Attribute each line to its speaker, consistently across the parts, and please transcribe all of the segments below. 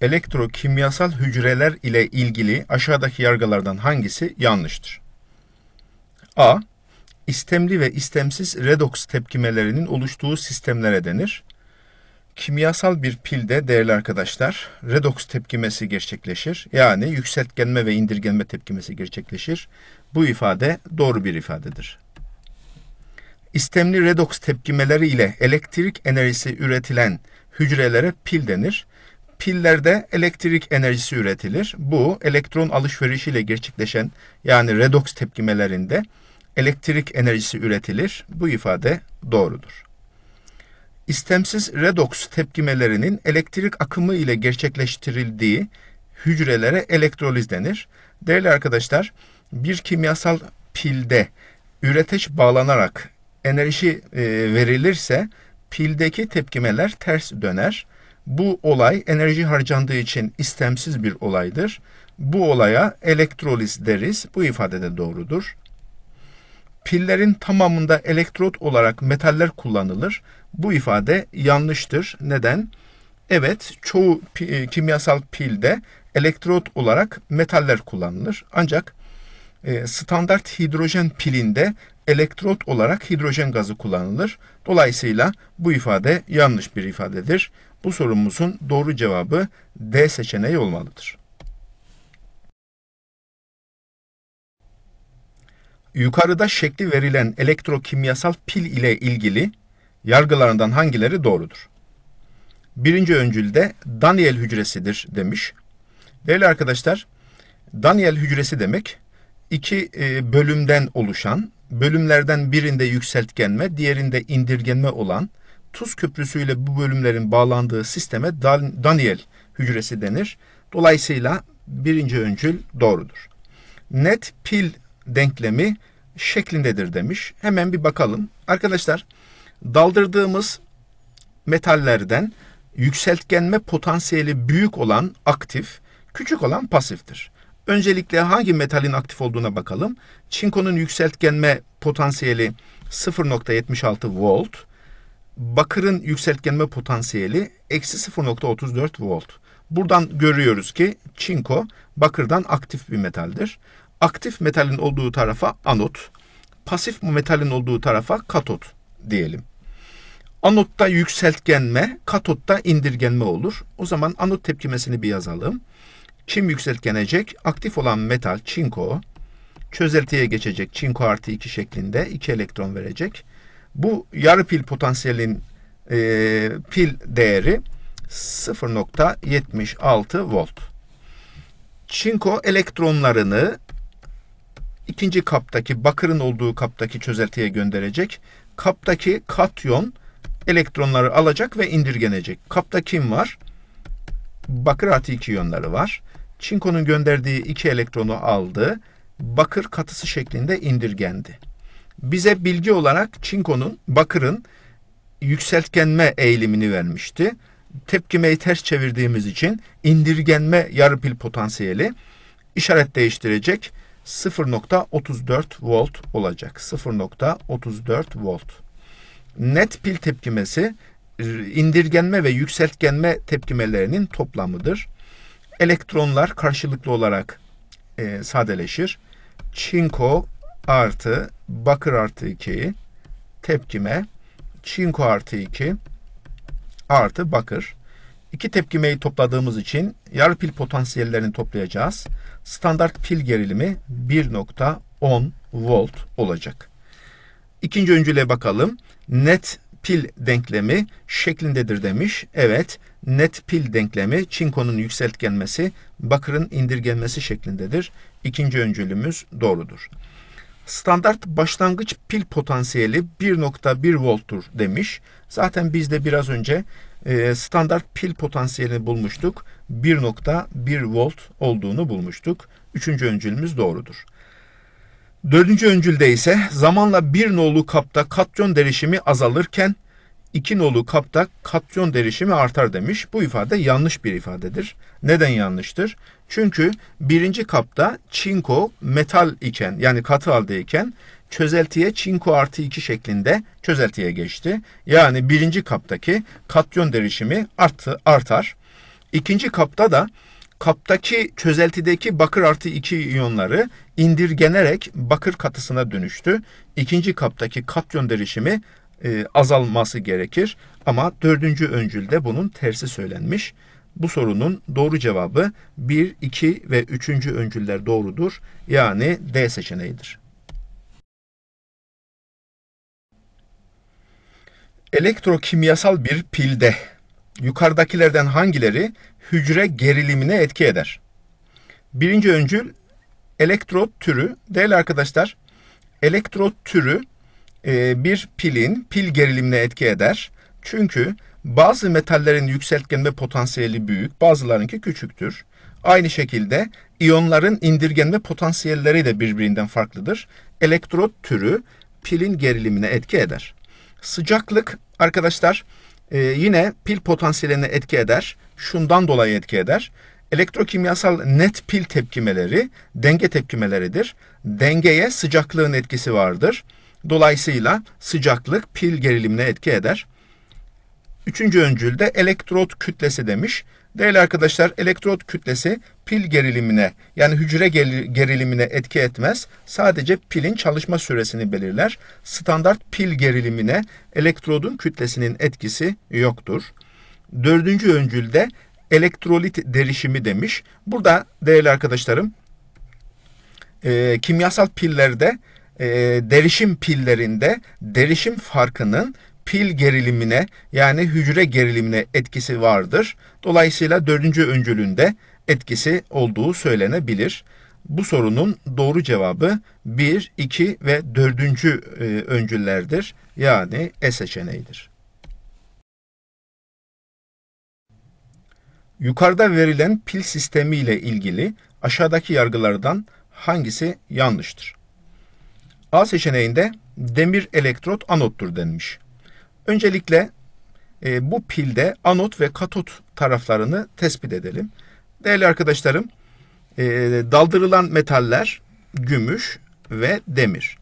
Speaker 1: elektrokimyasal hücreler ile ilgili aşağıdaki yargılardan hangisi yanlıştır? A. İstemli ve istemsiz redoks tepkimelerinin oluştuğu sistemlere denir. Kimyasal bir pilde değerli arkadaşlar redoks tepkimesi gerçekleşir. Yani yükseltgenme ve indirgenme tepkimesi gerçekleşir. Bu ifade doğru bir ifadedir. İstemli redoks tepkimeleri ile elektrik enerjisi üretilen hücrelere pil denir pillerde elektrik enerjisi üretilir. Bu elektron alışverişiyle gerçekleşen yani redoks tepkimelerinde elektrik enerjisi üretilir. Bu ifade doğrudur. İstemsiz redoks tepkimelerinin elektrik akımı ile gerçekleştirildiği hücrelere elektroliz denir. Değerli arkadaşlar, bir kimyasal pilde üreteç bağlanarak enerji e, verilirse pildeki tepkimeler ters döner bu olay enerji harcandığı için istemsiz bir olaydır. Bu olaya elektroliz deriz. Bu ifade de doğrudur. Pillerin tamamında elektrot olarak metaller kullanılır. Bu ifade yanlıştır. Neden? Evet, çoğu e, kimyasal pilde elektrot olarak metaller kullanılır. Ancak e, standart hidrojen pilinde elektrot olarak hidrojen gazı kullanılır. Dolayısıyla bu ifade yanlış bir ifadedir. Bu sorumuzun doğru cevabı D seçeneği olmalıdır. Yukarıda şekli verilen elektrokimyasal pil ile ilgili yargılarından hangileri doğrudur? Birinci öncülde Daniel hücresidir demiş. Değerli arkadaşlar, Daniel hücresi demek iki e, bölümden oluşan, bölümlerden birinde yükseltgenme, diğerinde indirgenme olan Tuz köprüsüyle bu bölümlerin bağlandığı sisteme Daniel hücresi denir. Dolayısıyla birinci öncül doğrudur. Net pil denklemi şeklindedir demiş. Hemen bir bakalım. Arkadaşlar daldırdığımız metallerden yükseltgenme potansiyeli büyük olan aktif, küçük olan pasiftir. Öncelikle hangi metalin aktif olduğuna bakalım. Çinkonun yükseltgenme potansiyeli 0.76 volt bakırın yükseltgenme potansiyeli eksi 0.34 volt. Buradan görüyoruz ki çinko bakırdan aktif bir metaldir. Aktif metalin olduğu tarafa anot, pasif metalin olduğu tarafa katot diyelim. Anotta yükseltgenme, katotta indirgenme olur. O zaman anot tepkimesini bir yazalım. Kim yükseltgenecek, aktif olan metal çinko, çözeltiye geçecek çinko artı 2 şeklinde 2 elektron verecek. Bu yarı pil potansiyelin e, pil değeri 0.76 volt. Çinko elektronlarını ikinci kaptaki bakırın olduğu kaptaki çözeltiye gönderecek. Kaptaki katyon elektronları alacak ve indirgenecek. Kapta kim var? Bakır artı iki yonları var. Çinko'nun gönderdiği iki elektronu aldı. Bakır katısı şeklinde indirgendi bize bilgi olarak çinkonun, bakırın yükseltgenme eğilimini vermişti. Tepkimeyi ters çevirdiğimiz için indirgenme yarı pil potansiyeli işaret değiştirecek 0.34 volt olacak. 0.34 volt. Net pil tepkimesi indirgenme ve yükseltgenme tepkimelerinin toplamıdır. Elektronlar karşılıklı olarak e, sadeleşir. Çinko artı bakır artı 2'yi tepkime çinko artı 2 artı bakır. İki tepkimeyi topladığımız için yarı pil potansiyellerini toplayacağız. Standart pil gerilimi 1.10 volt olacak. İkinci öncüle bakalım. Net pil denklemi şeklindedir demiş. Evet, net pil denklemi çinkonun yükseltgenmesi, bakırın indirgenmesi şeklindedir. İkinci öncülümüz doğrudur. Standart başlangıç pil potansiyeli 1.1 volttur demiş. Zaten biz de biraz önce e, standart pil potansiyelini bulmuştuk. 1.1 volt olduğunu bulmuştuk. Üçüncü öncülümüz doğrudur. Dördüncü öncülde ise zamanla bir nolu kapta katyon derişimi azalırken 2 nolu kapta katyon derişimi artar demiş. Bu ifade yanlış bir ifadedir. Neden yanlıştır? Çünkü birinci kapta çinko metal iken yani katı haldeyken çözeltiye çinko artı 2 şeklinde çözeltiye geçti. Yani birinci kaptaki katyon derişimi arttı, artar. İkinci kapta da kaptaki çözeltideki bakır artı 2 iyonları indirgenerek bakır katısına dönüştü. İkinci kaptaki katyon derişimi e, azalması gerekir. Ama dördüncü öncülde bunun tersi söylenmiş. Bu sorunun doğru cevabı 1, 2 ve 3. öncüller doğrudur. Yani D seçeneğidir. Elektrokimyasal bir pilde yukarıdakilerden hangileri hücre gerilimine etki eder? Birinci öncül elektrot türü. Değerli arkadaşlar, elektrot türü e, bir pilin pil gerilimine etki eder. Çünkü bazı metallerin yükseltgenme potansiyeli büyük, bazılarınki küçüktür. Aynı şekilde iyonların indirgenme potansiyelleri de birbirinden farklıdır. Elektrot türü pilin gerilimine etki eder. Sıcaklık arkadaşlar e, yine pil potansiyeline etki eder. Şundan dolayı etki eder. Elektrokimyasal net pil tepkimeleri denge tepkimeleridir. Dengeye sıcaklığın etkisi vardır. Dolayısıyla sıcaklık pil gerilimine etki eder. Üçüncü öncülde elektrot kütlesi demiş. Değerli arkadaşlar elektrot kütlesi pil gerilimine yani hücre gerilimine etki etmez. Sadece pilin çalışma süresini belirler. Standart pil gerilimine elektrodun kütlesinin etkisi yoktur. Dördüncü öncülde elektrolit derişimi demiş. Burada değerli arkadaşlarım e, kimyasal pillerde e, derişim pillerinde derişim farkının pil gerilimine yani hücre gerilimine etkisi vardır. Dolayısıyla dördüncü öncülünde etkisi olduğu söylenebilir. Bu sorunun doğru cevabı 1, 2 ve 4. E, öncüllerdir. Yani E seçeneğidir. Yukarıda verilen pil sistemi ile ilgili aşağıdaki yargılardan hangisi yanlıştır? A seçeneğinde demir elektrot anottur denmiş. Öncelikle e, bu pilde anot ve katot taraflarını tespit edelim. Değerli arkadaşlarım, e, daldırılan metaller gümüş ve demir.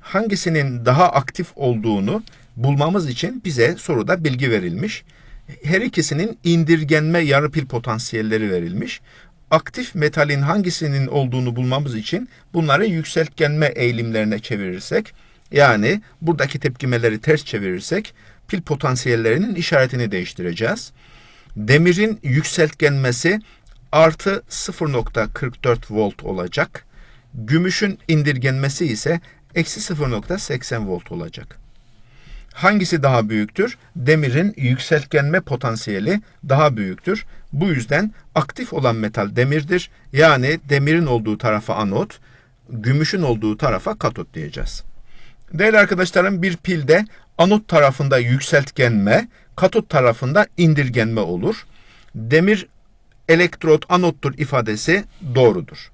Speaker 1: Hangisinin daha aktif olduğunu bulmamız için bize soruda bilgi verilmiş. Her ikisinin indirgenme yarı pil potansiyelleri verilmiş aktif metalin hangisinin olduğunu bulmamız için bunları yükseltgenme eğilimlerine çevirirsek, yani buradaki tepkimeleri ters çevirirsek pil potansiyellerinin işaretini değiştireceğiz. Demirin yükseltgenmesi artı 0.44 volt olacak. Gümüşün indirgenmesi ise eksi 0.80 volt olacak. Hangisi daha büyüktür? Demirin yükseltgenme potansiyeli daha büyüktür. Bu yüzden aktif olan metal demirdir. Yani demirin olduğu tarafa anot, gümüşün olduğu tarafa katot diyeceğiz. Değerli arkadaşlarım bir pilde anot tarafında yükseltgenme, katot tarafında indirgenme olur. Demir elektrot anottur ifadesi doğrudur.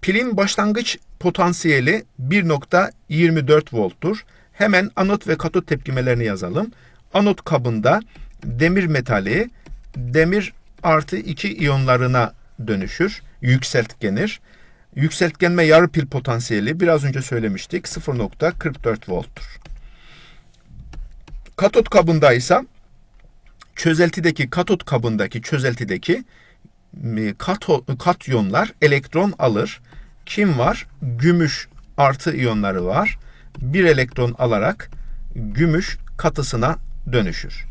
Speaker 1: Pilin başlangıç potansiyeli 1.24 volttur. Hemen anot ve katot tepkimelerini yazalım. Anot kabında demir metali demir artı 2 iyonlarına dönüşür. Yükseltgenir. Yükseltgenme yarı pil potansiyeli biraz önce söylemiştik 0.44 volttur. Katot kabında ise çözeltideki katot kabındaki çözeltideki kato, katyonlar elektron alır. Kim var? Gümüş artı iyonları var bir elektron alarak gümüş katısına dönüşür.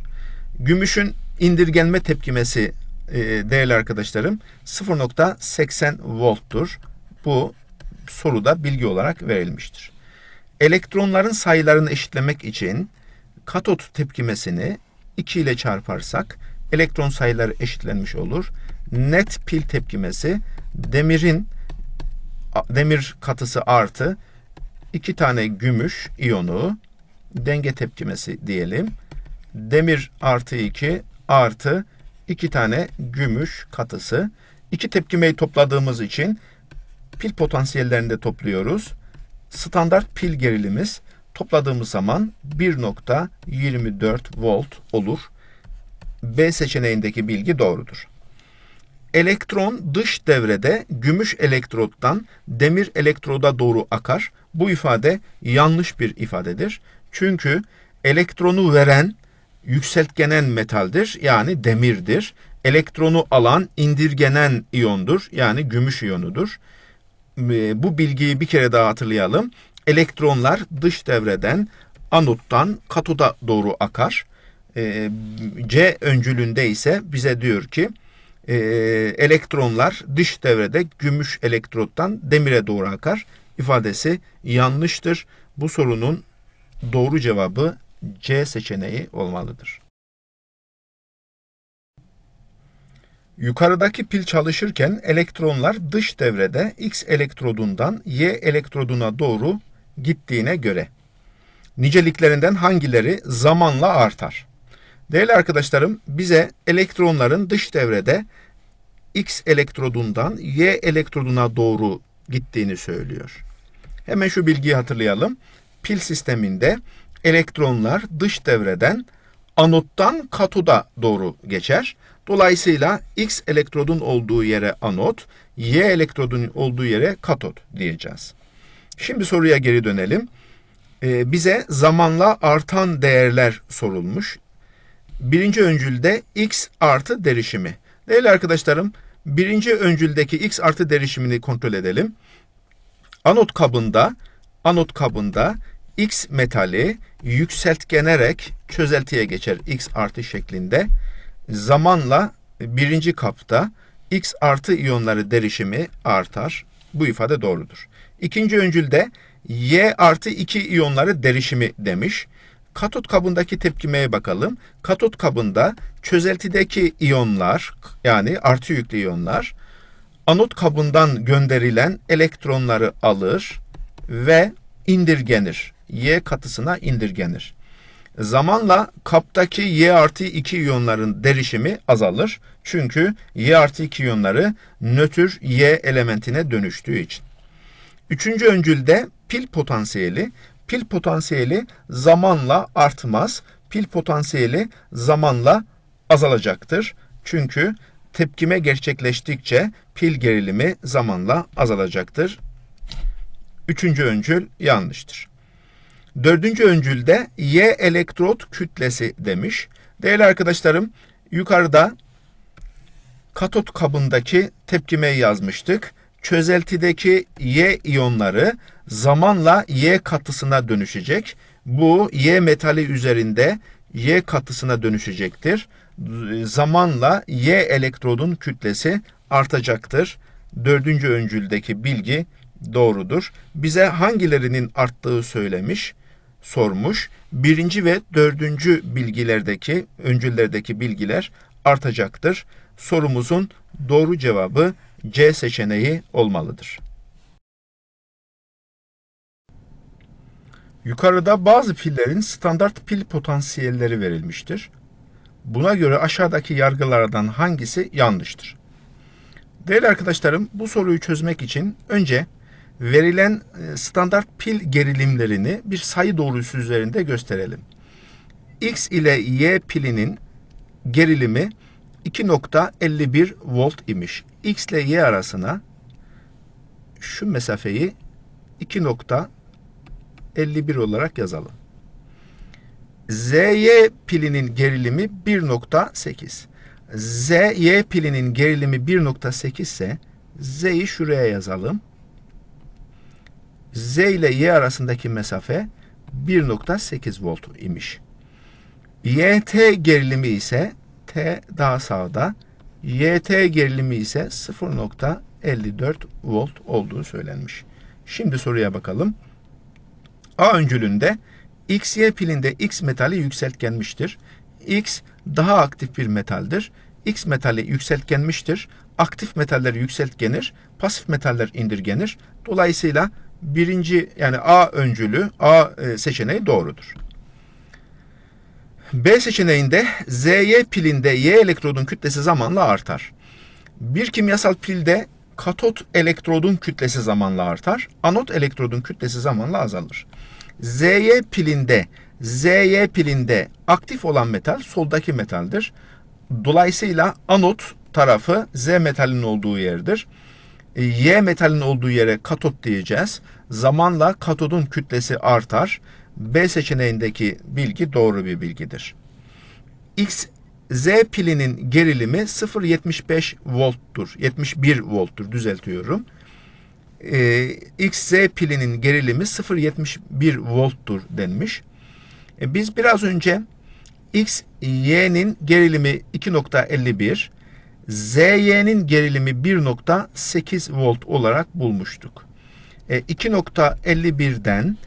Speaker 1: Gümüşün indirgenme tepkimesi e, değerli arkadaşlarım 0.80 volttur. Bu soruda bilgi olarak verilmiştir. Elektronların sayılarını eşitlemek için katot tepkimesini 2 ile çarparsak elektron sayıları eşitlenmiş olur. Net pil tepkimesi demirin demir katısı artı iki tane gümüş iyonu denge tepkimesi diyelim. Demir artı 2 artı iki tane gümüş katısı. İki tepkimeyi topladığımız için pil potansiyellerini de topluyoruz. Standart pil gerilimiz topladığımız zaman 1.24 volt olur. B seçeneğindeki bilgi doğrudur. Elektron dış devrede gümüş elektrottan demir elektroda doğru akar bu ifade yanlış bir ifadedir. Çünkü elektronu veren yükseltgenen metaldir yani demirdir. Elektronu alan indirgenen iyondur yani gümüş iyonudur. Ee, bu bilgiyi bir kere daha hatırlayalım. Elektronlar dış devreden anottan katoda doğru akar. Ee, C öncülünde ise bize diyor ki ee, elektronlar dış devrede gümüş elektrottan demire doğru akar ifadesi yanlıştır. Bu sorunun doğru cevabı C seçeneği olmalıdır. Yukarıdaki pil çalışırken elektronlar dış devrede X elektrodundan Y elektroduna doğru gittiğine göre niceliklerinden hangileri zamanla artar? Değerli arkadaşlarım bize elektronların dış devrede X elektrodundan Y elektroduna doğru gittiğini söylüyor. Hemen şu bilgiyi hatırlayalım. Pil sisteminde elektronlar dış devreden anottan katoda doğru geçer. Dolayısıyla X elektrodun olduğu yere anot, Y elektrodun olduğu yere katot diyeceğiz. Şimdi soruya geri dönelim. Ee, bize zamanla artan değerler sorulmuş. Birinci öncülde X artı derişimi. Değerli arkadaşlarım, birinci öncüldeki X artı derişimini kontrol edelim. Anot kabında anot kabında X metali yükseltgenerek çözeltiye geçer X artı şeklinde. Zamanla birinci kapta X artı iyonları derişimi artar. Bu ifade doğrudur. İkinci öncülde Y artı 2 iyonları derişimi demiş. Katot kabındaki tepkimeye bakalım. Katot kabında çözeltideki iyonlar yani artı yüklü iyonlar anot kabından gönderilen elektronları alır ve indirgenir. Y katısına indirgenir. Zamanla kaptaki Y artı 2 iyonların derişimi azalır. Çünkü Y artı 2 iyonları nötr Y elementine dönüştüğü için. Üçüncü öncülde pil potansiyeli. Pil potansiyeli zamanla artmaz. Pil potansiyeli zamanla azalacaktır. Çünkü tepkime gerçekleştikçe pil gerilimi zamanla azalacaktır. Üçüncü öncül yanlıştır. Dördüncü öncülde Y elektrot kütlesi demiş. Değerli arkadaşlarım yukarıda katot kabındaki tepkimeyi yazmıştık. Çözeltideki Y iyonları zamanla Y katısına dönüşecek. Bu Y metali üzerinde Y katısına dönüşecektir zamanla Y elektrodun kütlesi artacaktır. Dördüncü öncüldeki bilgi doğrudur. Bize hangilerinin arttığı söylemiş, sormuş. Birinci ve dördüncü bilgilerdeki, öncüllerdeki bilgiler artacaktır. Sorumuzun doğru cevabı C seçeneği olmalıdır. Yukarıda bazı pillerin standart pil potansiyelleri verilmiştir. Buna göre aşağıdaki yargılardan hangisi yanlıştır? Değerli arkadaşlarım, bu soruyu çözmek için önce verilen e, standart pil gerilimlerini bir sayı doğrusu üzerinde gösterelim. X ile Y pilinin gerilimi 2.51 volt imiş. X ile Y arasına şu mesafeyi 2.51 olarak yazalım. ZY pilinin gerilimi 1.8. ZY pilinin gerilimi 1.8 ise Z'yi şuraya yazalım. Z ile Y arasındaki mesafe 1.8 volt imiş. YT gerilimi ise T daha sağda. YT gerilimi ise 0.54 volt olduğu söylenmiş. Şimdi soruya bakalım. A öncülünde XY pilinde X metali yükseltgenmiştir. X daha aktif bir metaldir. X metali yükseltgenmiştir. Aktif metaller yükseltgenir, pasif metaller indirgenir. Dolayısıyla birinci yani A öncülü, A e, seçeneği doğrudur. B seçeneğinde ZY pilinde Y elektrodun kütlesi zamanla artar. Bir kimyasal pilde katot elektrodun kütlesi zamanla artar, anot elektrodun kütlesi zamanla azalır. ZY pilinde ZY pilinde aktif olan metal soldaki metaldir. Dolayısıyla anot tarafı Z metalin olduğu yerdir. E, y metalin olduğu yere katot diyeceğiz. Zamanla katodun kütlesi artar. B seçeneğindeki bilgi doğru bir bilgidir. X Z pilinin gerilimi 0.75 volttur. 71 volttur düzeltiyorum e, ee, XZ pilinin gerilimi 0.71 volttur denmiş. E, biz biraz önce XY'nin gerilimi 2.51, ZY'nin gerilimi 1.8 volt olarak bulmuştuk. E, 2.51'den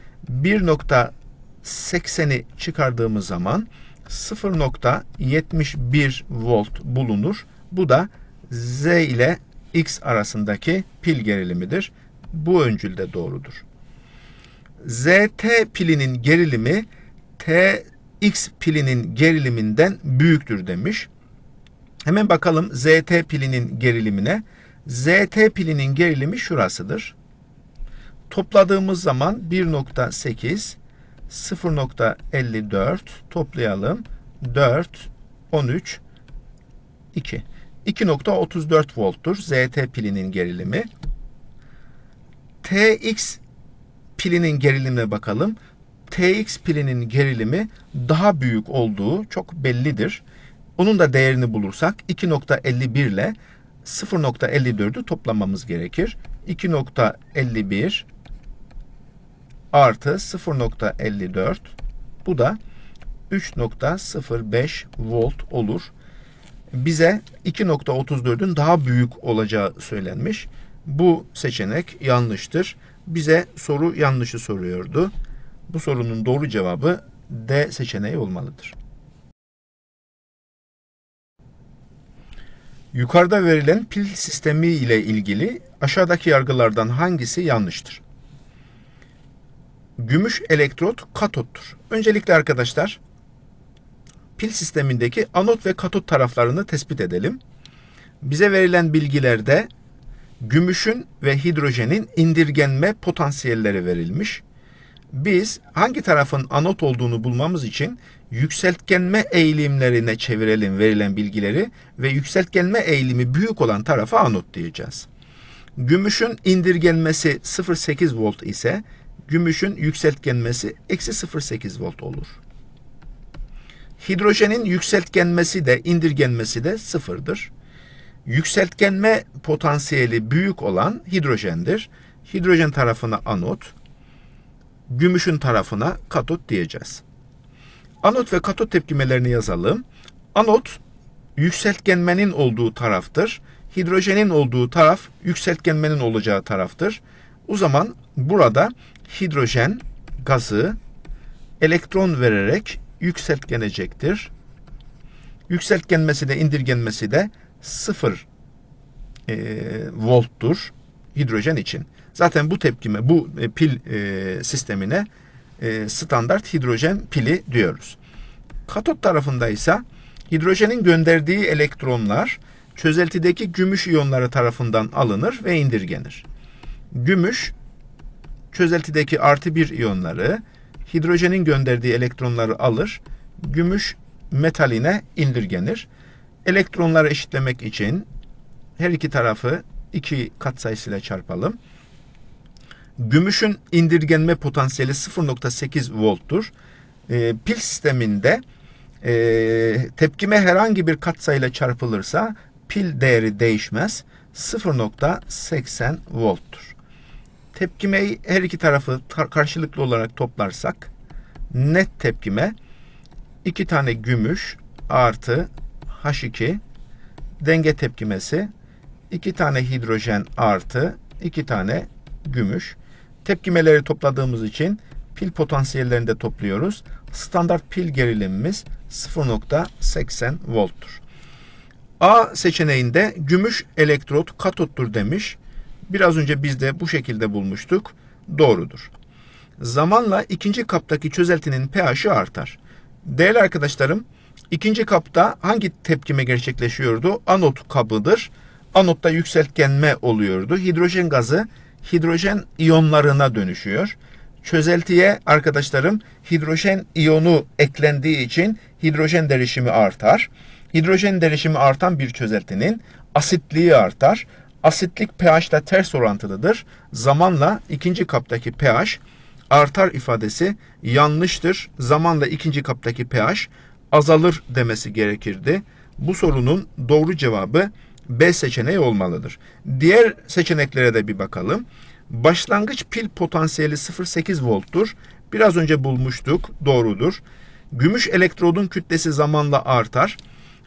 Speaker 1: 1.80'i çıkardığımız zaman 0.71 volt bulunur. Bu da Z ile X arasındaki pil gerilimidir bu öncülde doğrudur. ZT pilinin gerilimi TX pilinin geriliminden büyüktür demiş. Hemen bakalım ZT pilinin gerilimine. ZT pilinin gerilimi şurasıdır. Topladığımız zaman 1.8 0.54 toplayalım. 4 13 2 2.34 volttur ZT pilinin gerilimi. TX pilinin gerilimine bakalım. TX pilinin gerilimi daha büyük olduğu çok bellidir. Onun da değerini bulursak 2.51 ile 0.54'ü toplamamız gerekir. 2.51 artı 0.54 bu da 3.05 volt olur. Bize 2.34'ün daha büyük olacağı söylenmiş. Bu seçenek yanlıştır. Bize soru yanlışı soruyordu. Bu sorunun doğru cevabı D seçeneği olmalıdır. Yukarıda verilen pil sistemi ile ilgili aşağıdaki yargılardan hangisi yanlıştır? Gümüş elektrot katottur. Öncelikle arkadaşlar pil sistemindeki anot ve katot taraflarını tespit edelim. Bize verilen bilgilerde gümüşün ve hidrojenin indirgenme potansiyelleri verilmiş. Biz hangi tarafın anot olduğunu bulmamız için yükseltgenme eğilimlerine çevirelim verilen bilgileri ve yükseltgenme eğilimi büyük olan tarafa anot diyeceğiz. Gümüşün indirgenmesi 0.8 volt ise gümüşün yükseltgenmesi eksi 0.8 volt olur. Hidrojenin yükseltgenmesi de indirgenmesi de sıfırdır. Yükseltgenme potansiyeli büyük olan hidrojendir. Hidrojen tarafına anot, gümüşün tarafına katot diyeceğiz. Anot ve katot tepkimelerini yazalım. Anot yükseltgenmenin olduğu taraftır. Hidrojenin olduğu taraf yükseltgenmenin olacağı taraftır. O zaman burada hidrojen gazı elektron vererek yükseltgenecektir. Yükseltgenmesi de indirgenmesi de sıfır e, volttur hidrojen için. Zaten bu tepkime, bu e, pil e, sistemine e, standart hidrojen pili diyoruz. Katot tarafında ise hidrojenin gönderdiği elektronlar çözeltideki gümüş iyonları tarafından alınır ve indirgenir. Gümüş çözeltideki artı bir iyonları hidrojenin gönderdiği elektronları alır, gümüş metaline indirgenir. Elektronları eşitlemek için her iki tarafı iki katsayısıyla çarpalım. Gümüşün indirgenme potansiyeli 0.8 volttur. E, pil sisteminde e, tepkime herhangi bir katsayıyla çarpılırsa pil değeri değişmez. 0.80 volttur. Tepkimeyi her iki tarafı karşılıklı olarak toplarsak net tepkime 2 tane gümüş artı H2 denge tepkimesi 2 tane hidrojen artı 2 tane gümüş. Tepkimeleri topladığımız için pil potansiyellerini de topluyoruz. Standart pil gerilimimiz 0.80 volttur. A seçeneğinde gümüş elektrot katottur demiş. Biraz önce biz de bu şekilde bulmuştuk. Doğrudur. Zamanla ikinci kaptaki çözeltinin pH'i artar. Değerli arkadaşlarım, İkinci kapta hangi tepkime gerçekleşiyordu? Anot kabıdır. Anotta yükseltgenme oluyordu. Hidrojen gazı hidrojen iyonlarına dönüşüyor. Çözeltiye arkadaşlarım hidrojen iyonu eklendiği için hidrojen derişimi artar. Hidrojen derişimi artan bir çözeltinin asitliği artar. Asitlik pH ile ters orantılıdır. Zamanla ikinci kaptaki pH artar ifadesi yanlıştır. Zamanla ikinci kaptaki pH azalır demesi gerekirdi. Bu sorunun doğru cevabı B seçeneği olmalıdır. Diğer seçeneklere de bir bakalım. Başlangıç pil potansiyeli 0.8 volttur. Biraz önce bulmuştuk. Doğrudur. Gümüş elektrodun kütlesi zamanla artar.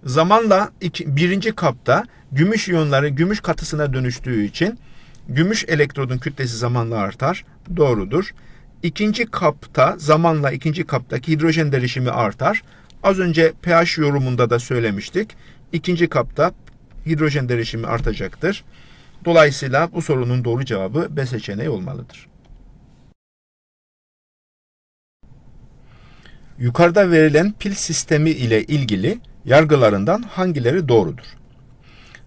Speaker 1: Zamanla iki, birinci kapta gümüş iyonları gümüş katısına dönüştüğü için gümüş elektrodun kütlesi zamanla artar. Doğrudur. İkinci kapta zamanla ikinci kaptaki hidrojen derişimi artar. Az önce pH yorumunda da söylemiştik. İkinci kapta hidrojen derişimi artacaktır. Dolayısıyla bu sorunun doğru cevabı B seçeneği olmalıdır. Yukarıda verilen pil sistemi ile ilgili yargılarından hangileri doğrudur?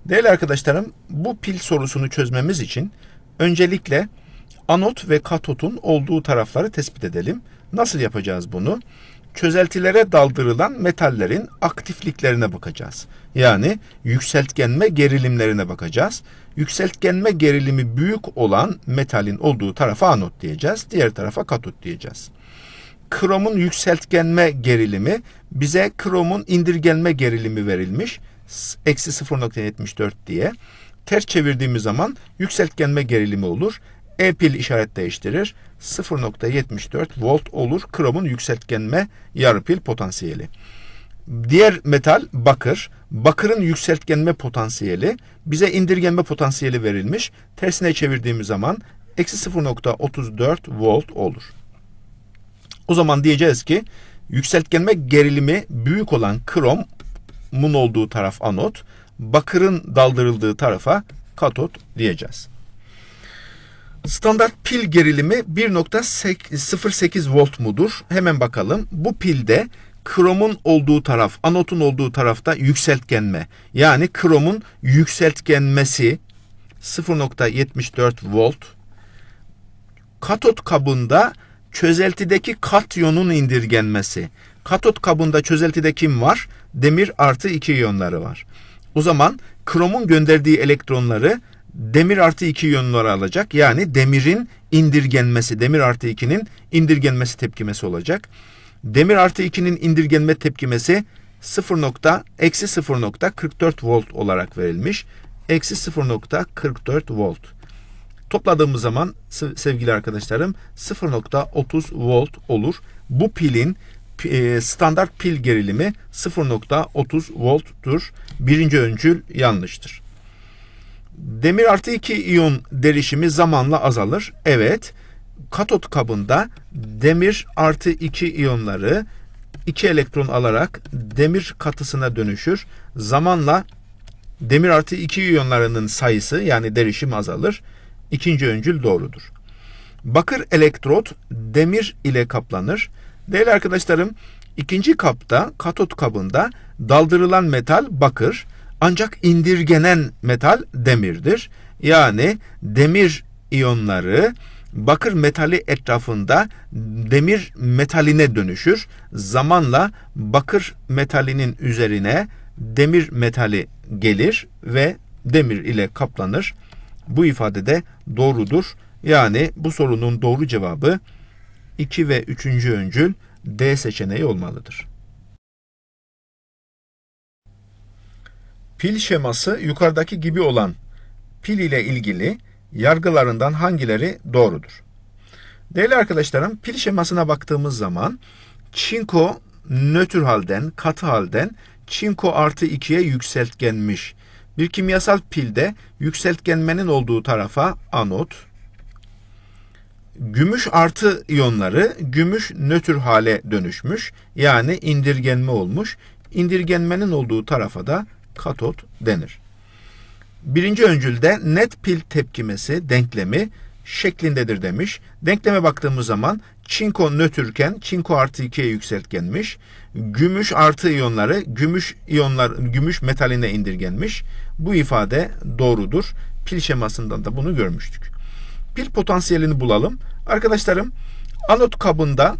Speaker 1: Değerli arkadaşlarım, bu pil sorusunu çözmemiz için öncelikle anot ve katotun olduğu tarafları tespit edelim. Nasıl yapacağız bunu? çözeltilere daldırılan metallerin aktifliklerine bakacağız. Yani yükseltgenme gerilimlerine bakacağız. Yükseltgenme gerilimi büyük olan metalin olduğu tarafa anot diyeceğiz. Diğer tarafa katot diyeceğiz. Kromun yükseltgenme gerilimi bize kromun indirgenme gerilimi verilmiş. Eksi 0.74 diye. Ters çevirdiğimiz zaman yükseltgenme gerilimi olur. E pil işaret değiştirir. 0.74 volt olur kromun yükseltgenme yarı pil potansiyeli. Diğer metal bakır. Bakırın yükseltgenme potansiyeli bize indirgenme potansiyeli verilmiş. Tersine çevirdiğimiz zaman eksi 0.34 volt olur. O zaman diyeceğiz ki yükseltgenme gerilimi büyük olan kromun olduğu taraf anot, bakırın daldırıldığı tarafa katot diyeceğiz. Standart pil gerilimi 1.08 volt mudur? Hemen bakalım. Bu pilde kromun olduğu taraf, anotun olduğu tarafta yükseltgenme. Yani kromun yükseltgenmesi 0.74 volt. Katot kabında çözeltideki katyonun indirgenmesi. Katot kabında çözeltide kim var? Demir artı iki iyonları var. O zaman kromun gönderdiği elektronları demir artı 2 yönleri alacak. Yani demirin indirgenmesi, demir artı 2'nin indirgenmesi tepkimesi olacak. Demir artı 2'nin indirgenme tepkimesi 0 eksi 0.44 volt olarak verilmiş. Eksi 0.44 volt. Topladığımız zaman sevgili arkadaşlarım 0.30 volt olur. Bu pilin e, standart pil gerilimi 0.30 volttur. Birinci öncül yanlıştır. Demir artı 2 iyon derişimi zamanla azalır. Evet, katot kabında demir artı 2 iyonları 2 elektron alarak demir katısına dönüşür. Zamanla demir artı 2 iyonlarının sayısı yani derişim azalır. İkinci öncül doğrudur. Bakır elektrot demir ile kaplanır. Değerli arkadaşlarım, ikinci kapta, katot kabında daldırılan metal bakır, ancak indirgenen metal demirdir. Yani demir iyonları bakır metali etrafında demir metaline dönüşür. Zamanla bakır metalinin üzerine demir metali gelir ve demir ile kaplanır. Bu ifade de doğrudur. Yani bu sorunun doğru cevabı 2 ve 3. öncül D seçeneği olmalıdır. Pil şeması yukarıdaki gibi olan pil ile ilgili yargılarından hangileri doğrudur? Değerli arkadaşlarım, pil şemasına baktığımız zaman çinko nötr halden, katı halden çinko artı 2'ye yükseltgenmiş. Bir kimyasal pilde yükseltgenmenin olduğu tarafa anot, gümüş artı iyonları gümüş nötr hale dönüşmüş. Yani indirgenme olmuş. İndirgenmenin olduğu tarafa da katot denir. Birinci öncülde net pil tepkimesi denklemi şeklindedir demiş. Denkleme baktığımız zaman çinko nötrken çinko artı 2'ye yükseltgenmiş. Gümüş artı iyonları gümüş iyonlar gümüş metaline indirgenmiş. Bu ifade doğrudur. Pil şemasından da bunu görmüştük. Pil potansiyelini bulalım. Arkadaşlarım anot kabında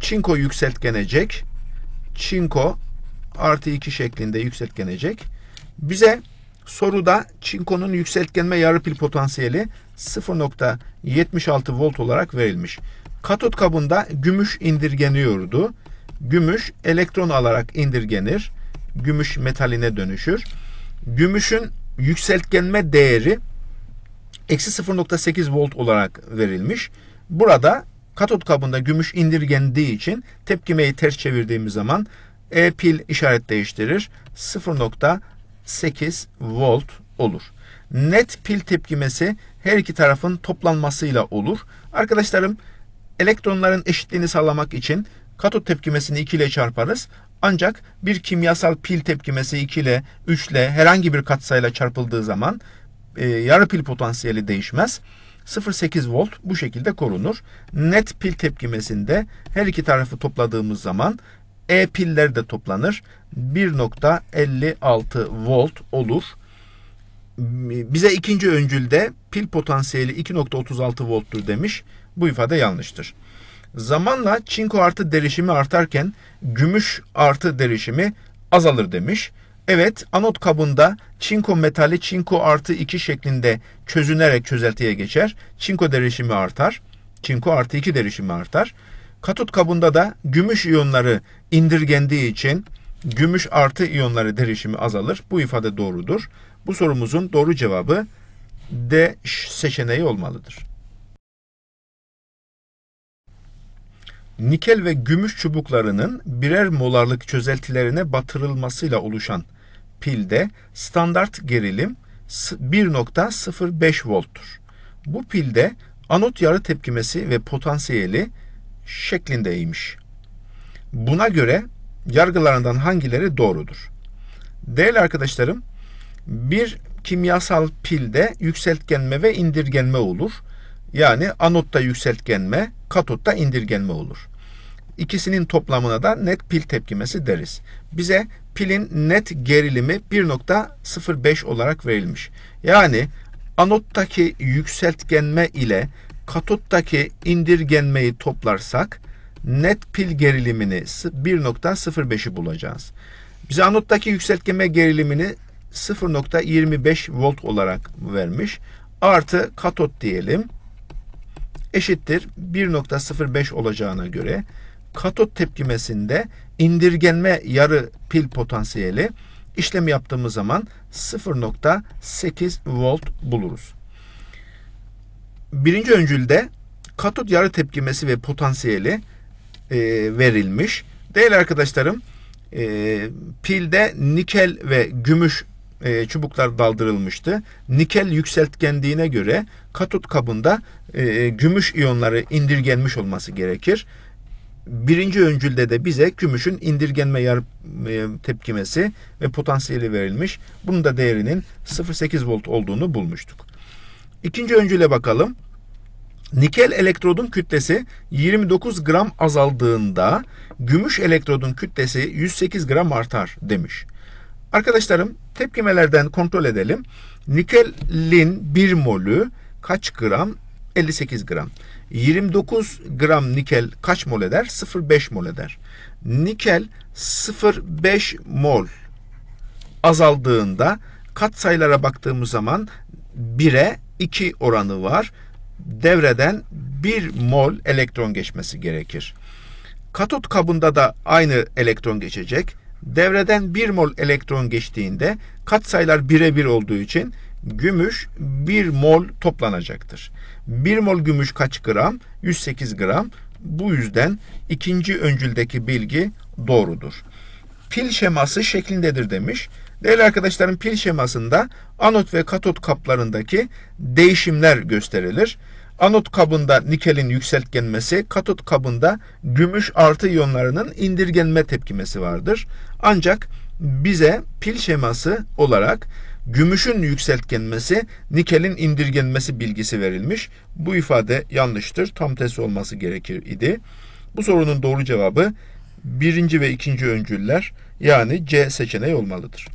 Speaker 1: çinko yükseltgenecek. Çinko artı 2 şeklinde yükseltgenecek. Bize soruda çinkonun yükseltgenme yarı yarıpil potansiyeli 0.76 volt olarak verilmiş. Katot kabında gümüş indirgeniyordu. Gümüş elektron alarak indirgenir. Gümüş metaline dönüşür. Gümüşün yükseltgenme değeri eksi 0.8 volt olarak verilmiş. Burada katot kabında gümüş indirgendiği için tepkimeyi ters çevirdiğimiz zaman e pil işaret değiştirir. 0.8 volt olur. Net pil tepkimesi her iki tarafın toplanmasıyla olur. Arkadaşlarım elektronların eşitliğini sağlamak için katot tepkimesini 2 ile çarparız. Ancak bir kimyasal pil tepkimesi 2 ile 3 ile herhangi bir katsayla çarpıldığı zaman e, yarı pil potansiyeli değişmez. 0.8 volt bu şekilde korunur. Net pil tepkimesinde her iki tarafı topladığımız zaman e-piller de toplanır. 1.56 volt olur. Bize ikinci öncülde pil potansiyeli 2.36 volttur demiş. Bu ifade yanlıştır. Zamanla çinko artı derişimi artarken gümüş artı derişimi azalır demiş. Evet anot kabında çinko metali çinko artı 2 şeklinde çözünerek çözeltiye geçer. Çinko derişimi artar. Çinko artı 2 derişimi artar. Katot kabında da gümüş iyonları indirgendiği için gümüş artı iyonları derişimi azalır. Bu ifade doğrudur. Bu sorumuzun doğru cevabı D seçeneği olmalıdır. Nikel ve gümüş çubuklarının birer molarlık çözeltilerine batırılmasıyla oluşan pilde standart gerilim 1.05 volttur. Bu pilde anot yarı tepkimesi ve potansiyeli şeklindeymiş. Buna göre yargılarından hangileri doğrudur? Değerli arkadaşlarım, bir kimyasal pilde yükseltgenme ve indirgenme olur. Yani anotta yükseltgenme, katotta indirgenme olur. İkisinin toplamına da net pil tepkimesi deriz. Bize pilin net gerilimi 1.05 olarak verilmiş. Yani anottaki yükseltgenme ile katottaki indirgenmeyi toplarsak net pil gerilimini 1.05'i bulacağız. Bize anottaki yükseltgeme gerilimini 0.25 volt olarak vermiş. Artı katot diyelim. Eşittir 1.05 olacağına göre katot tepkimesinde indirgenme yarı pil potansiyeli işlem yaptığımız zaman 0.8 volt buluruz. Birinci öncülde katot yarı tepkimesi ve potansiyeli e, verilmiş. Değerli arkadaşlarım e, pilde nikel ve gümüş e, çubuklar daldırılmıştı. Nikel yükseltgenliğine göre katot kabında e, gümüş iyonları indirgenmiş olması gerekir. Birinci öncülde de bize gümüşün indirgenme yar, e, tepkimesi ve potansiyeli verilmiş. Bunun da değerinin 0.8 volt olduğunu bulmuştuk. İkinci öncüle bakalım. Nikel elektrodun kütlesi 29 gram azaldığında gümüş elektrodun kütlesi 108 gram artar demiş. Arkadaşlarım tepkimelerden kontrol edelim. Nikelin 1 molü kaç gram? 58 gram. 29 gram nikel kaç mol eder? 0,5 mol eder. Nikel 0,5 mol azaldığında kat sayılara baktığımız zaman 1'e 2 oranı var devreden bir mol elektron geçmesi gerekir. Katot kabında da aynı elektron geçecek. Devreden bir mol elektron geçtiğinde katsayılar birebir olduğu için gümüş 1 mol toplanacaktır. 1 mol gümüş kaç gram? 108 gram. Bu yüzden ikinci öncüldeki bilgi doğrudur. Pil şeması şeklindedir demiş. Değerli arkadaşlarım pil şemasında anot ve katot kaplarındaki değişimler gösterilir. Anot kabında nikelin yükseltgenmesi, katot kabında gümüş artı iyonlarının indirgenme tepkimesi vardır. Ancak bize pil şeması olarak gümüşün yükseltgenmesi, nikelin indirgenmesi bilgisi verilmiş. Bu ifade yanlıştır. Tam tersi olması gerekir idi. Bu sorunun doğru cevabı birinci ve ikinci öncüller yani C seçeneği olmalıdır.